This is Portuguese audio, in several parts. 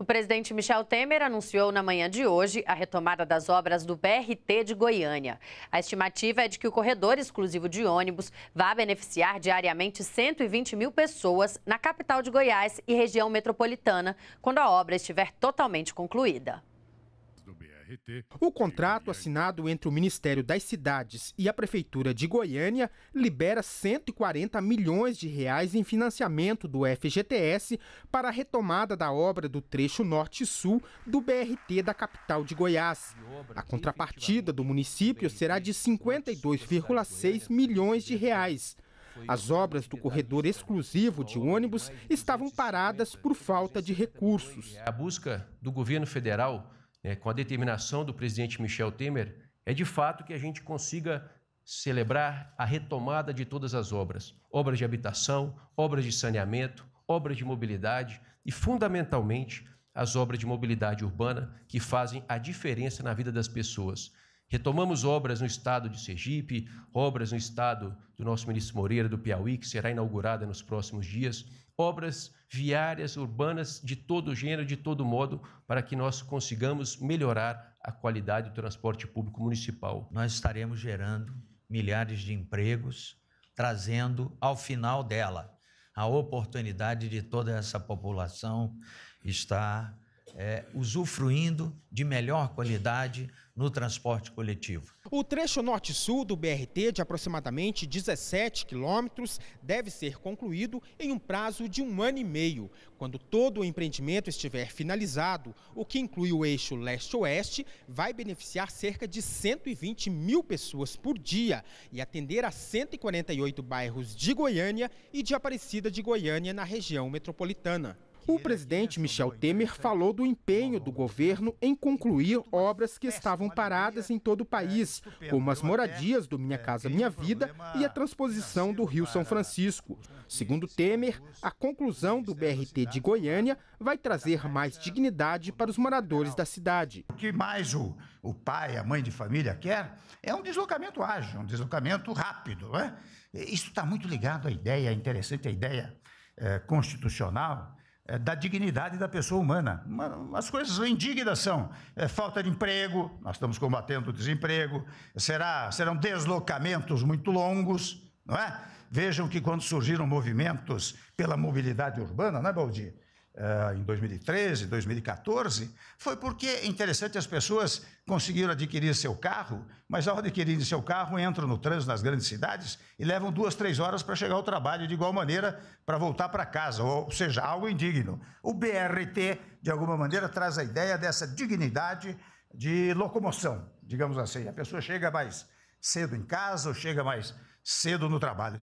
O presidente Michel Temer anunciou na manhã de hoje a retomada das obras do BRT de Goiânia. A estimativa é de que o corredor exclusivo de ônibus vá beneficiar diariamente 120 mil pessoas na capital de Goiás e região metropolitana, quando a obra estiver totalmente concluída. O contrato assinado entre o Ministério das Cidades e a Prefeitura de Goiânia libera 140 milhões de reais em financiamento do FGTS para a retomada da obra do trecho norte-sul do BRT da capital de Goiás. A contrapartida do município será de 52,6 milhões de reais. As obras do corredor exclusivo de ônibus estavam paradas por falta de recursos. A busca do governo federal né, com a determinação do presidente Michel Temer, é de fato que a gente consiga celebrar a retomada de todas as obras: obras de habitação, obras de saneamento, obras de mobilidade e, fundamentalmente, as obras de mobilidade urbana que fazem a diferença na vida das pessoas. Retomamos obras no estado de Sergipe, obras no estado do nosso ministro Moreira do Piauí, que será inaugurada nos próximos dias obras viárias, urbanas, de todo gênero, de todo modo, para que nós consigamos melhorar a qualidade do transporte público municipal. Nós estaremos gerando milhares de empregos, trazendo ao final dela a oportunidade de toda essa população estar é, usufruindo de melhor qualidade no transporte coletivo. O trecho norte-sul do BRT, de aproximadamente 17 quilômetros, deve ser concluído em um prazo de um ano e meio. Quando todo o empreendimento estiver finalizado, o que inclui o eixo leste-oeste, vai beneficiar cerca de 120 mil pessoas por dia e atender a 148 bairros de Goiânia e de Aparecida de Goiânia na região metropolitana. O presidente Michel Temer falou do empenho do governo em concluir obras que estavam paradas em todo o país, como as moradias do Minha Casa Minha Vida e a transposição do Rio São Francisco. Segundo Temer, a conclusão do BRT de Goiânia vai trazer mais dignidade para os moradores da cidade. O que mais o, o pai, a mãe de família quer é um deslocamento ágil, um deslocamento rápido. Né? Isso está muito ligado à ideia, interessante a ideia é, constitucional é, da dignidade da pessoa humana. Uma, as coisas indignas são é, falta de emprego, nós estamos combatendo o desemprego, será, serão deslocamentos muito longos, não é? Vejam que quando surgiram movimentos pela mobilidade urbana, não é, Baldi? Uh, em 2013, 2014, foi porque, é interessante, as pessoas conseguiram adquirir seu carro, mas ao adquirir seu carro, entram no trânsito nas grandes cidades e levam duas, três horas para chegar ao trabalho de igual maneira para voltar para casa, ou seja, algo indigno. O BRT, de alguma maneira, traz a ideia dessa dignidade de locomoção, digamos assim. A pessoa chega mais cedo em casa ou chega mais cedo no trabalho.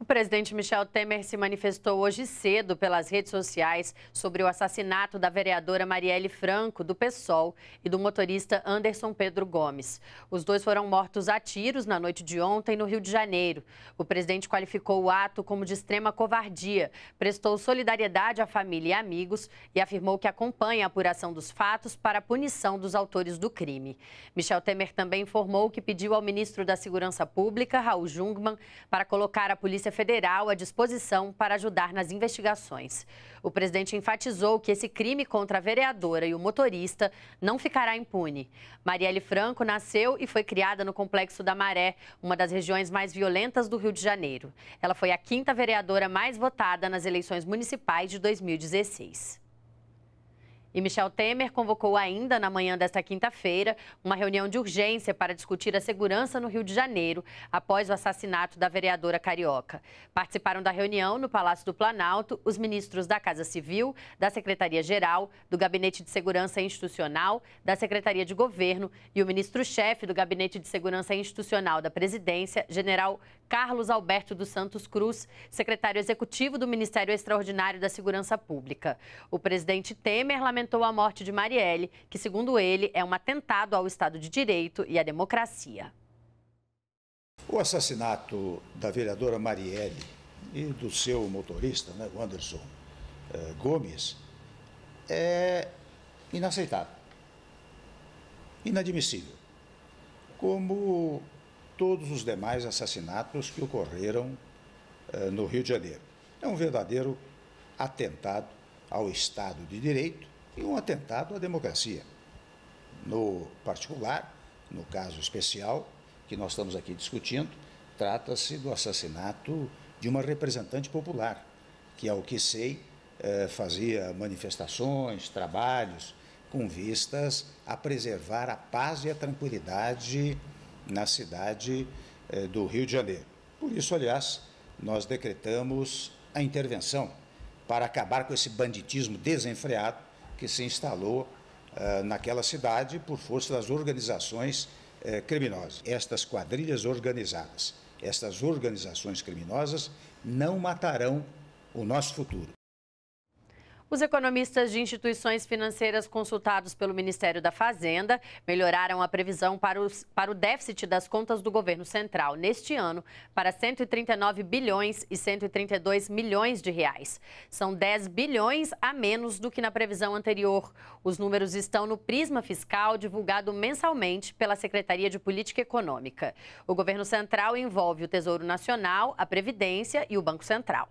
O presidente Michel Temer se manifestou hoje cedo pelas redes sociais sobre o assassinato da vereadora Marielle Franco, do PSOL, e do motorista Anderson Pedro Gomes. Os dois foram mortos a tiros na noite de ontem, no Rio de Janeiro. O presidente qualificou o ato como de extrema covardia, prestou solidariedade à família e amigos e afirmou que acompanha a apuração dos fatos para a punição dos autores do crime. Michel Temer também informou que pediu ao ministro da Segurança Pública, Raul Jungmann, para colocar a polícia Polícia Federal à disposição para ajudar nas investigações. O presidente enfatizou que esse crime contra a vereadora e o motorista não ficará impune. Marielle Franco nasceu e foi criada no Complexo da Maré, uma das regiões mais violentas do Rio de Janeiro. Ela foi a quinta vereadora mais votada nas eleições municipais de 2016. E Michel Temer convocou ainda na manhã desta quinta-feira uma reunião de urgência para discutir a segurança no Rio de Janeiro após o assassinato da vereadora carioca. Participaram da reunião no Palácio do Planalto os ministros da Casa Civil, da Secretaria-Geral, do Gabinete de Segurança Institucional, da Secretaria de Governo e o ministro-chefe do Gabinete de Segurança Institucional da Presidência, general Carlos Alberto dos Santos Cruz, secretário executivo do Ministério Extraordinário da Segurança Pública. O presidente Temer lamentou lamentou a morte de Marielle, que, segundo ele, é um atentado ao Estado de Direito e à democracia. O assassinato da vereadora Marielle e do seu motorista, né, o Anderson eh, Gomes, é inaceitável, inadmissível, como todos os demais assassinatos que ocorreram eh, no Rio de Janeiro. É um verdadeiro atentado ao Estado de Direito e um atentado à democracia. No particular, no caso especial que nós estamos aqui discutindo, trata-se do assassinato de uma representante popular, que, ao que sei, eh, fazia manifestações, trabalhos com vistas a preservar a paz e a tranquilidade na cidade eh, do Rio de Janeiro. Por isso, aliás, nós decretamos a intervenção para acabar com esse banditismo desenfreado que se instalou eh, naquela cidade por força das organizações eh, criminosas. Estas quadrilhas organizadas, estas organizações criminosas não matarão o nosso futuro. Os economistas de instituições financeiras consultados pelo Ministério da Fazenda melhoraram a previsão para, os, para o déficit das contas do governo central neste ano para 139 bilhões e 132 milhões de reais. São 10 bilhões a menos do que na previsão anterior. Os números estão no prisma fiscal divulgado mensalmente pela Secretaria de Política Econômica. O governo central envolve o Tesouro Nacional, a Previdência e o Banco Central.